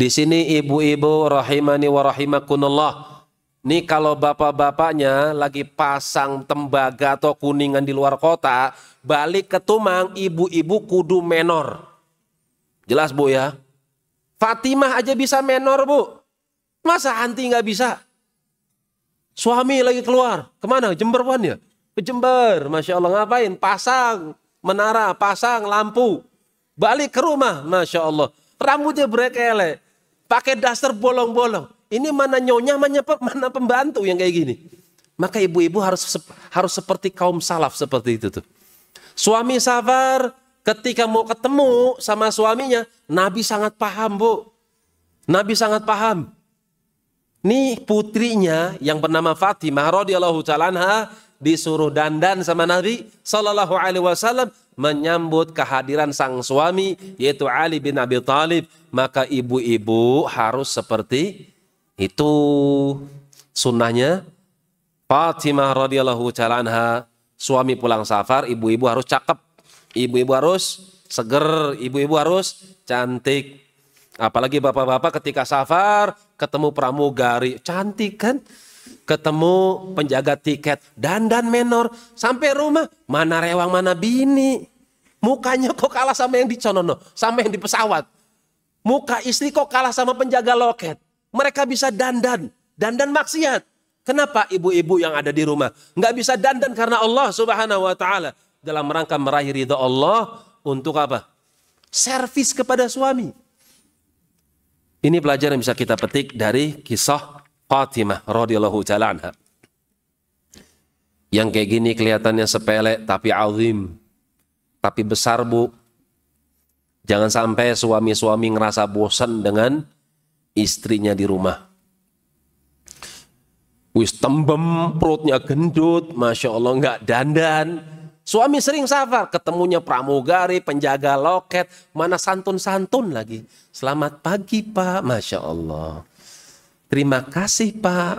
Di sini ibu-ibu rahimani wa rahimakunullah. Nih kalau bapak-bapaknya lagi pasang tembaga atau kuningan di luar kota, balik ke Tumang, ibu-ibu kudu menor. Jelas bu ya? Fatimah aja bisa menor bu. Masa Anti nggak bisa? Suami lagi keluar. Kemana? Jember Wan ya? Ke Jember. Masya Allah ngapain? Pasang menara, pasang lampu. Balik ke rumah. Masya Allah. Rambutnya brekele pakai dasar bolong-bolong. Ini mana nyonya, mana, pembantu yang kayak gini. Maka ibu-ibu harus harus seperti kaum salaf seperti itu tuh. Suami sabar ketika mau ketemu sama suaminya, Nabi sangat paham, Bu. Nabi sangat paham. Nih putrinya yang bernama Fatimah radhiyallahu taala disuruh dandan sama Nabi sallallahu alaihi wasallam menyambut kehadiran sang suami yaitu Ali bin Abi Thalib, maka ibu-ibu harus seperti itu sunnahnya Fatimah radhiyallahu taala anha suami pulang safar ibu-ibu harus cakep ibu-ibu harus seger ibu-ibu harus cantik apalagi bapak-bapak ketika safar ketemu pramugari cantik kan ketemu penjaga tiket dandan menor sampai rumah mana rewang mana bini mukanya kok kalah sama yang di Conono sama yang di pesawat muka istri kok kalah sama penjaga loket mereka bisa dandan dandan maksiat kenapa ibu-ibu yang ada di rumah nggak bisa dandan karena Allah subhanahu wa taala dalam rangka meraih ridho Allah untuk apa servis kepada suami ini pelajaran yang bisa kita petik dari kisah Fatimah radhiyallahu taala anha. Yang kayak gini kelihatannya sepele tapi azim. Tapi besar, Bu. Jangan sampai suami-suami ngerasa bosan dengan istrinya di rumah. Wis tembem, perutnya gendut, Masya Allah nggak dandan. Suami sering safar, ketemunya pramugari, penjaga loket, mana santun-santun lagi. Selamat pagi pak, Masya Allah. Terima kasih Pak.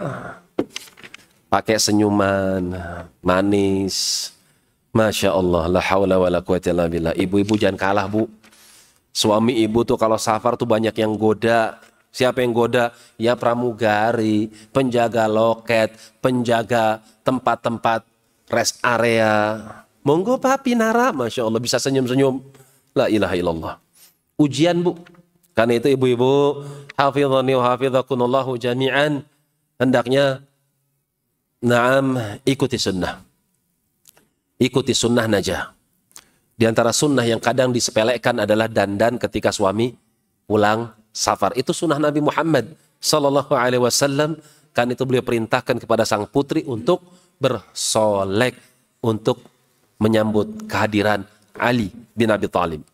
Pakai senyuman, manis. Masya Allah, la haula wa la quwwata illa Ibu-ibu jangan kalah bu. Suami ibu tuh kalau safar tuh banyak yang goda. Siapa yang goda? Ya pramugari, penjaga loket, penjaga tempat-tempat rest area. Monggo papi nara, Masya Allah bisa senyum-senyum. La ilaha illallah. Ujian bu, karena itu ibu-ibu, hafizhani wa hafidhakunallahu jami'an, hendaknya Naam, ikuti sunnah. Ikuti sunnah najah. Di antara sunnah yang kadang disepelekan adalah dandan ketika suami pulang safar. Itu sunnah Nabi Muhammad Sallallahu Alaihi Wasallam. Kan itu beliau perintahkan kepada sang putri untuk bersolek, untuk menyambut kehadiran Ali bin Abi Thalib.